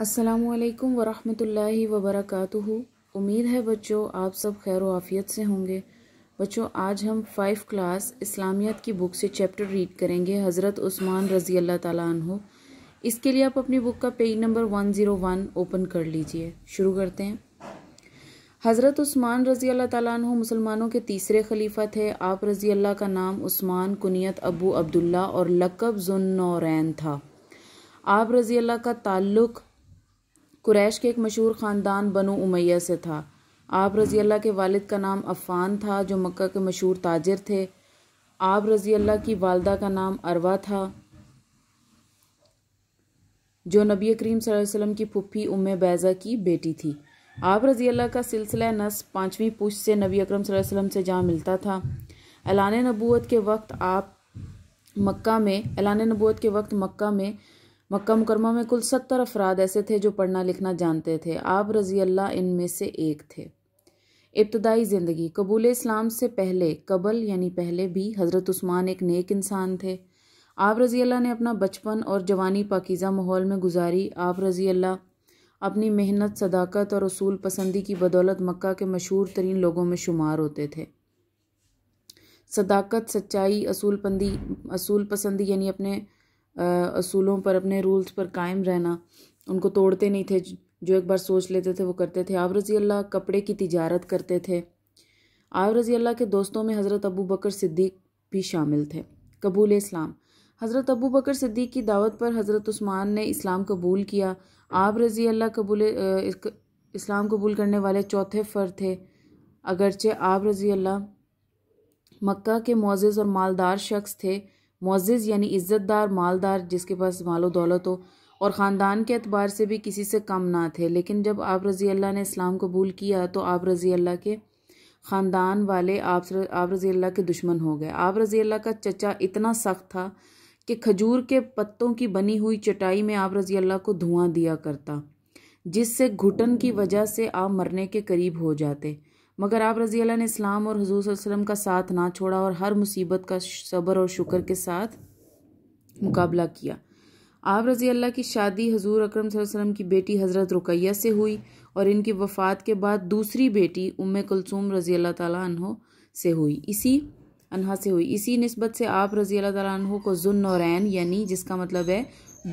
असलकम वरहि वबरक उम्मीद है बच्चों आप सब खैर वाफियत से होंगे बच्चों आज हम फाइव क्लास इस्लामियत की बुक से चैप्टर रीड करेंगे हज़रत उस्मान रज़ी अल्लाह तु इसके लिए आप अपनी बुक का page number one zero one open कर लीजिए शुरू करते हैं हज़रत उस्मान रज़ी अल्लाह तु मुसलमानों के तीसरे खलीफा थे आप रज़ी अल्लाह का नाम उस्मान कुनीत अबू अब्दुल्ला और लकब जुन था आप रज़ी अल्लाह का ताल्लुक़ कुरैश के एक मशहूर ख़ानदान बनो उमैया से था आप रज़ी अल्लाह के वालिद का नाम अफ़ान था जो मक्का के मशहूर ताजर थे आप रज़ी अल्लाह की वालदा का नाम अरवा था जो नबी करीम वसल्लम की पुप्पी उम बैज़ा की बेटी थी आप रज़ी अल्लाह का सिलसिला नस पाँचवीं पुश से नबी अकरम वसल्लम से जहाँ मिलता था एलान नबूत के वक्त आप मक्का में एलान नबूत के वक्त मक्का में मक्का मुकरमा में कुल सत्तर अफराद ऐसे थे जो पढ़ना लिखना जानते थे आप रजी अल्लाह इनमें से एक थे इब्तदाई ज़िंदगी कबूल इस्लाम से पहले कबल यानी पहले भी हज़रत उस्मान एक नेक इंसान थे आप रज़ी अल्लाह ने अपना बचपन और जवानी पाकिज़ा माहौल में गुजारी आप रज़ी अल्लाह अपनी मेहनत सदाकत और असूल पसंदी की बदौलत मक्का के मशहूर तरीन लोगों में शुमार होते थे सदाकत सच्चाई असूल पंदी असूल पसंदी यानी अपने असूलों पर अपने रूल्स पर कायम रहना उनको तोड़ते नहीं थे जो एक बार सोच लेते थे वो करते थे आप रजी अल्लाह कपड़े की तिजारत करते थे आप रजी अल्लाह के दोस्तों में हज़रत अबू बकर सिद्दीक भी शामिल थे कबूल इस्लाम हज़रत अबू बकर सिद्दीक की दावत पर हज़रत उस्मान ने इस्लाम कबूल किया आप रजी अल्लाह कबूल इस्लाम कबूल करने वाले चौथे फ़र थे अगरचे आप रजी अल्लाह मक्का के मोज़ और मालदार शख्स थे मोजिज़ यानी इज़्ज़तदार मालदार जिसके पास मालो दौलत हो और ख़ानदान के अतबार से भी किसी से कम ना थे लेकिन जब आप रज़ी अल्लाह ने इस्लाम कबूल किया तो आप रज़ी अल्लाह के ख़ानदान वाले आप आप रज़ी अल्लाह के दुश्मन हो गए आप रज़ी अल्लाह का चचा इतना सख्त था कि खजूर के पत्तों की बनी हुई चटाई में आप रज़ी अल्लाह को धुआं दिया करता जिससे घुटन की वजह से आप मरने के करीब हो जाते मगर आप रज़ी ने इस्लाम और हजूर वसलम का साथ ना छोड़ा और हर मुसीबत का सब्र और शुक्र के साथ मुकाबला किया आप रज़ी अल्लाह की शादी हजूर अक्रम वसम की बेटी हज़रत रुकैया से हुई और इनकी वफ़ात के बाद दूसरी बेटी उम कुलसूम रज़ी अल्लाह तहों से हुई इसी अनहा से हुई इसी नस्बत से आप रज़ी अल्लाह तहों को जुन नौरैन यानी जिसका मतलब है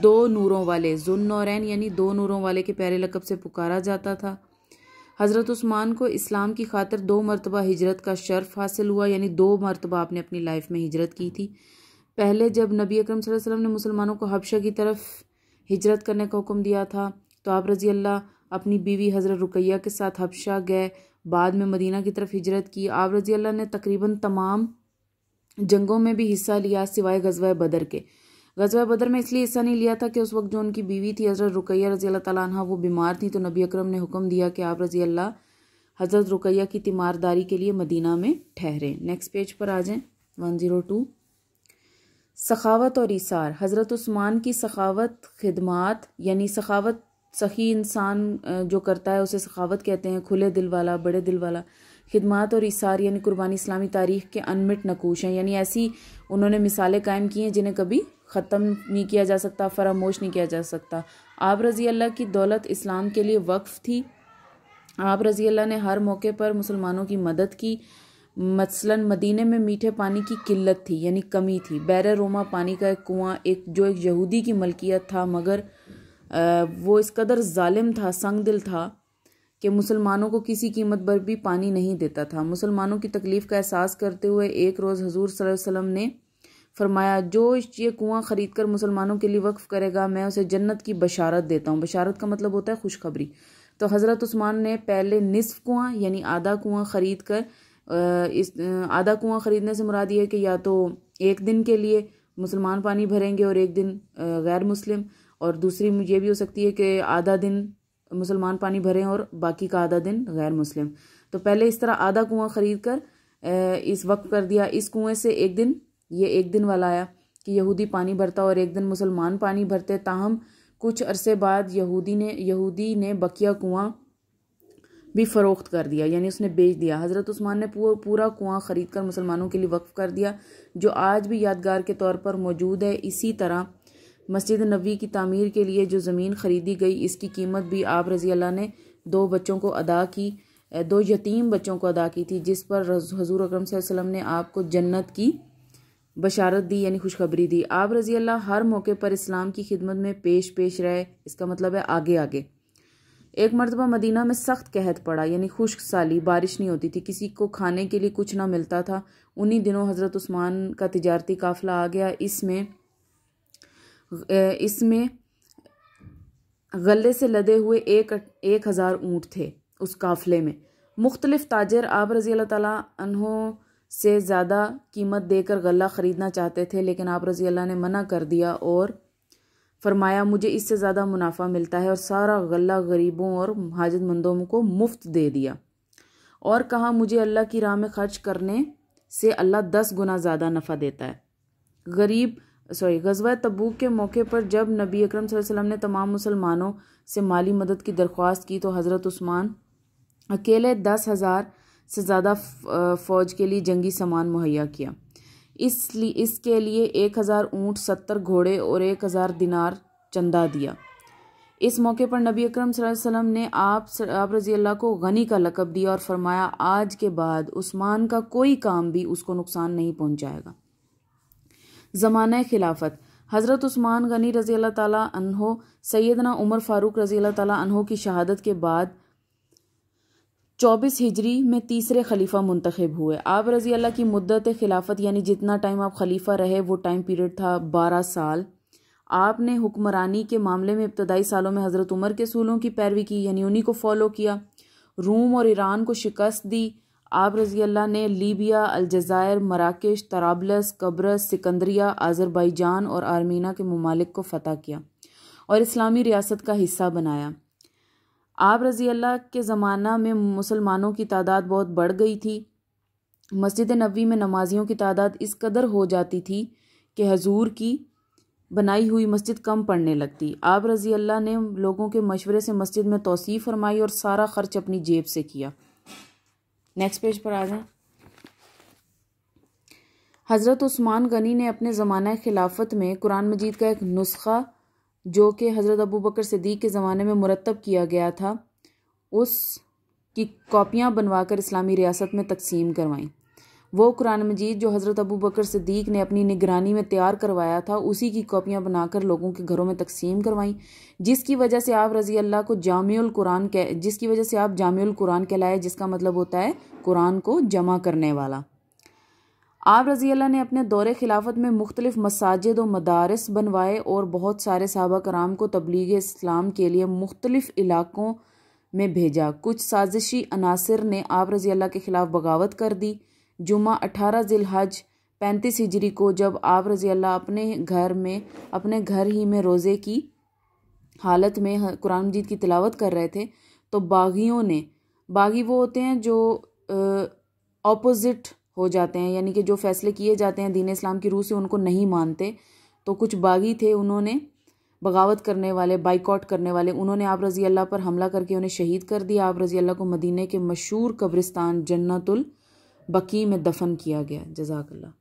दो नूरों वाले जुन नौरैन यानी दो नूरों वाले के प्यारे लकब से पुकारा जाता था हज़रत उस्मान को इस्लाम की खातर दो मरतबा हिजरत का शर्फ हासिल हुआ यानी दो मरतबा आपने अपनी लाइफ में हिजरत की थी पहले जब नबी अकरम वसल्लम ने मुसलमानों को हबशा की तरफ हिजरत करने का हुक्म दिया था तो आप रजी अल्लाह अपनी बीवी हज़रत रुकैया के साथ हबशा गए बाद में मदीना की तरफ हिजरत की आप रजी अल्लाह ने तकरीबन तमाम जंगों में भी हिस्सा लिया सिवाय गजवाए बदर के गजवा बदर में इसलिए हिस्सा नहीं लिया था कि उस वक्त जो उनकी बीवी थी हज़रत रुकैया रजी अल्लाह वो बीमार थी तो नबी अक्रम ने हुक्म दिया कि आप रजी अल्लाह हज़रत रुकैया की तीमारदारी के लिए मदीना में ठहरें नेक्स्ट पेज पर आ जाएं वन ज़ीरो टू सखावत और इसार हज़रत उस्मान की सखावत खिदमात यानी सखावत सही इंसान जो करता है उसे सखावत कहते हैं खुले दिल वाला बड़े दिल वाला खिदमत और इसार यानी कुर्बानी इस्लामी तारीख़ के अनमिट नकूश हैं यानी ऐसी उन्होंने मिसालें कायम की हैं जिन्हें कभी ख़त्म नहीं किया जा सकता फरामोश नहीं किया जा सकता आप रज़ी अल्लाह की दौलत इस्लाम के लिए वक्फ़ थी आप रज़ी अल्लाह ने हर मौके पर मुसलमानों की मदद की मसलन मदीने में मीठे पानी की किल्लत थी यानी कमी थी बैर रोमा पानी का एक कुआं एक जो एक यहूदी की मलकियत था मगर वो इस कदर ालिम था संग दिल था कि मुसलमानों को किसी कीमत पर भी पानी नहीं देता था मुसलमानों की तकलीफ़ का एहसास करते हुए एक रोज़ हजूर वसल्लम ने फरमाया जो ये कुआं ख़रीद कर मुसलमानों के लिए वक्फ़ करेगा मैं उसे जन्नत की बशारत देता हूँ बशारत का मतलब होता है खुशखबरी तो हज़रत उस्मान ने पहले निसफ कुआं यानी आधा कुआं ख़रीद कर इस आधा कुआं ख़रीदने से मुराद ये है कि या तो एक दिन के लिए मुसलमान पानी भरेंगे और एक दिन गैर मुस्लिम और दूसरी ये भी हो सकती है कि आधा दिन मुसलमान पानी भरें और बाकी का आधा दिन गैर मुस्लिम तो पहले इस तरह आधा कुआं ख़रीद कर इस वक्त कर दिया इस कुएं से एक दिन ये एक दिन वाला आया कि यहूदी पानी भरता और एक दिन मुसलमान पानी भरते ताहम कुछ अरसे बाद यहूदी ने यहूदी ने बकिया कुआं भी फ़रोख्त कर दिया यानी उसने बेच दिया हज़रत उस्मान ने पूरा पूरा कुआं ख़रीद कर मुसलमानों के लिए वक्फ़ कर दिया जो आज भी यादगार के तौर पर मौजूद है इसी तरह मस्जिद नबी की तमीर के लिए जो ज़मीन ख़रीदी गई इसकी कीमत भी आप रज़ी अल्लाह ने दो बच्चों को अदा की दो यतीम बच्चों को अदा की थी जिस पर हजूर अक्रम वसम ने आपको जन्नत की बशारत दी यानी खुशखबरी दी आप रज़ी अल्लाह हर मौके पर इस्लाम की खिदमत में पेश पेश रहे इसका मतलब है आगे आगे एक मरतबा मदीना में सख्त कहत पड़ा यानी खुश्क साली बारिश नहीं होती थी किसी को खाने के लिए कुछ ना मिलता था उन्हीं दिनों हज़रत उस्मान का तजारती काफिला आ गया इसमें इसमें गले से लदे हुए एक एक हज़ार ऊँट थे उस काफ़िले में मुख्तलिफ ताजर आप रज़ी अल्लाह तहों से ज़्यादा कीमत देकर गला ख़रीदना चाहते थे लेकिन आप रज़ी अल्लाह ने मना कर दिया और फरमाया मुझे इससे ज़्यादा मुनाफा मिलता है और सारा गला गरीबों और हाजतमंदों को मुफ्त दे दिया और कहा मुझे अल्लाह की राह में खर्च करने से अल्लाह दस गुना ज़्यादा नफ़ा देता है गरीब सॉरी गजवा तबूक के मौके पर जब नबी अकरम वसल्लम ने तमाम मुसलमानों से माली मदद की दरख्वास्त की तो हज़रत उस्मान अकेले दस हज़ार से ज़्यादा फ़ौज के लिए जंगी सामान मुहैया किया इसलिए इसके लिए एक हज़ार ऊँट सत्तर घोड़े और एक हज़ार दिनार चंदा दिया इस मौके पर नबी अकरम वसल्लम ने आप आप रजी अल्लाह को गनी का लकब दिया और फरमाया आज के बाद उस्मान का कोई काम भी उसको नुकसान नहीं पहुंचाएगा ज़मान खिलाफत हज़रत उस्मान गनी रज़ी अल्लाह ताला अनहो सैदना उमर फ़ारूक रज़ी अल्लाह ताला अनहो की शहादत के बाद चौबीस हिजरी में तीसरे खलीफा मुंतखब हुए आप रजी अल्लाह की मुद्दत खिलाफत यानी जितना टाइम आप खलीफा रहे वो टाइम पीरियड था बारह साल आपने हुक्मरानी के मामले में इब्तदाई सालों में हज़रत उमर के सूलों की पैरवी की यानी उन्हीं को फॉलो किया रूम और ईरान को शिकस्त दी आप रजी अल्लाह ने लीबिया अलजायर मराकश तराबलस कब्रस सिकंदरिया आज़रबाईजान और आर्मीना के ममालिक को फ़तह किया और इस्लामी रियासत का हिस्सा बनाया आप रजी अल्लाह के ज़माना में मुसलमानों की तादाद बहुत बढ़ गई थी मस्जिद नबी में नमाजियों की तादाद इस कदर हो जाती थी कि हजूर की बनाई हुई मस्जिद कम पड़ने लगती आप रजी अल्लाह ने लोगों के मशवरे से मस्जिद में तोसीफ़ फरमाई और सारा खर्च अपनी जेब से किया नेक्स्ट पेज पर आ जाए हज़रत उस्मान गनी ने अपने ज़माना खिलाफत में कुरान मजीद का एक नुस्खा जो कि हज़रत अबू बकर सदीक के ज़माने में मुरतब किया गया था उसकी कापियाँ बनवा कर इस्लामी रियासत में तकसीम करवाईं वो कुरान मजीद जो हज़रत अबू बकर सदीक ने अपनी निगरानी में तैयार करवाया था उसी की कापियाँ बनाकर लोगों के घरों में तकसीम करवाईं जिसकी वजह से आप रज़ी अल्लाह को जामियुल कुरान कह जिसकी वजह से आप जामियुल कुरान कहलाए जिसका मतलब होता है कुरान को जमा करने वाला आप रज़ी अल्लाह ने अपने दौरे खिलाफत में मुख्तलिफ़ मसाजिद और मदारस बनवाए और बहुत सारे सहाबा कराम को तबलीग इस्लाम के लिए मुख्तलिफ़ इलाकों में भेजा कुछ साजिशी अनासर ने आप रज़ी अल्लाह के ख़िलाफ़ बगावत कर दी जुमा अठारह जिलहज पैंतीस हिजरी को जब आप रज़ी अल्लाह अपने घर में अपने घर ही में रोज़े की हालत में कुरान मजीद की तिलावत कर रहे थे तो बागियों ने बागी वो होते हैं जो अपोज़िट हो जाते हैं यानी कि जो फैसले किए जाते हैं दीन इस्लाम की रूह से उनको नहीं मानते तो कुछ बागी थे उन्होंने बगावत करने वाले बाइकआउट करने वाले उन्होंने आप रज़ी अल्लाह पर हमला करके उन्हें शहीद कर दिया आप रज़ी अल्लाह को मदीने के मशहूर कब्रिस्तान जन्नतुल बकी में दफन किया गया जजाकल्ला